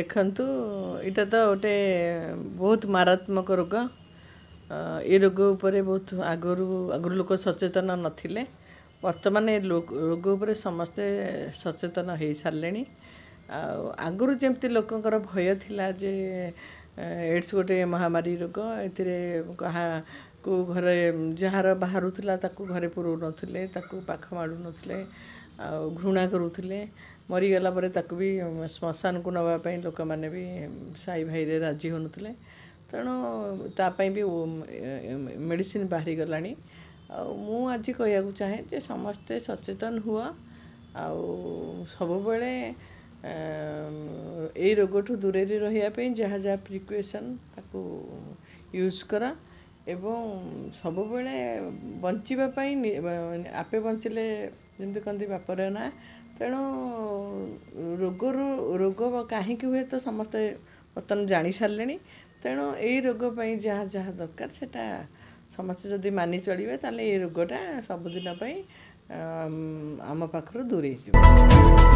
ଦେଖନ୍ତୁ ଏଇଟା ତ ଗୋଟେ ବହୁତ ମାରାତ୍ମକ ରୋଗ ଏ ରୋଗ ଉପରେ ବହୁତ ଆଗରୁ ଆଗରୁ ଲୋକ ସଚେତନ ନଥିଲେ ବର୍ତ୍ତମାନ ଏ ରୋଗ ଉପରେ ସମସ୍ତେ ସଚେତନ ହୋଇସାରିଲେଣି ଆଉ ଆଗରୁ ଯେମିତି ଲୋକଙ୍କର ଭୟ ଥିଲା ଯେ ଏଡ଼ସ୍ ଗୋଟେ ମହାମାରୀ ରୋଗ ଏଥିରେ କାହା କୁ ଘରେ ଯାହାର ବାହାରୁଥିଲା ତାକୁ ଘରେ ପୁରଉ ନଥିଲେ ତାକୁ ପାଖ ମାଡ଼ୁ ନଥିଲେ ଆଉ ଘୃଣା କରୁଥିଲେ ମରିଗଲା ପରେ ତାକୁ ବି ଶ୍ମଶାନକୁ ନେବା ପାଇଁ ଲୋକମାନେ ବି ସାଇ ଭାଇରେ ରାଜି ହେଉନଥିଲେ ତେଣୁ ତା ପାଇଁ ବି ମେଡ଼ିସିନ ବାହାରିଗଲାଣି ଆଉ ମୁଁ ଆଜି କହିବାକୁ ଚାହେଁ ଯେ ସମସ୍ତେ ସଚେତନ ହୁଅ ଆଉ ସବୁବେଳେ ଏଇ ରୋଗଠୁ ଦୂରେଇ ରହିବା ପାଇଁ ଯାହା ଯାହା ପ୍ରିକ୍ୟୁଏସନ୍ ତାକୁ ୟୁଜ୍ କର ଏବଂ ସବୁବେଳେ ବଞ୍ଚିବା ପାଇଁ ଆପେ ବଞ୍ଚିଲେ ଯେମିତି କହନ୍ତି ବାପରେ ନା ତେଣୁ ରୋଗରୁ ରୋଗ କାହିଁକି ହୁଏ ତ ସମସ୍ତେ ବର୍ତ୍ତମାନ ଜାଣିସାରିଲେଣି ତେଣୁ ଏଇ ରୋଗ ପାଇଁ ଯାହା ଯାହା ଦରକାର ସେଇଟା ସମସ୍ତେ ଯଦି ମାନି ଚଳିବେ ତାହେଲେ ଏଇ ରୋଗଟା ସବୁଦିନ ପାଇଁ ଆମ ପାଖରୁ ଦୂରେଇଯିବ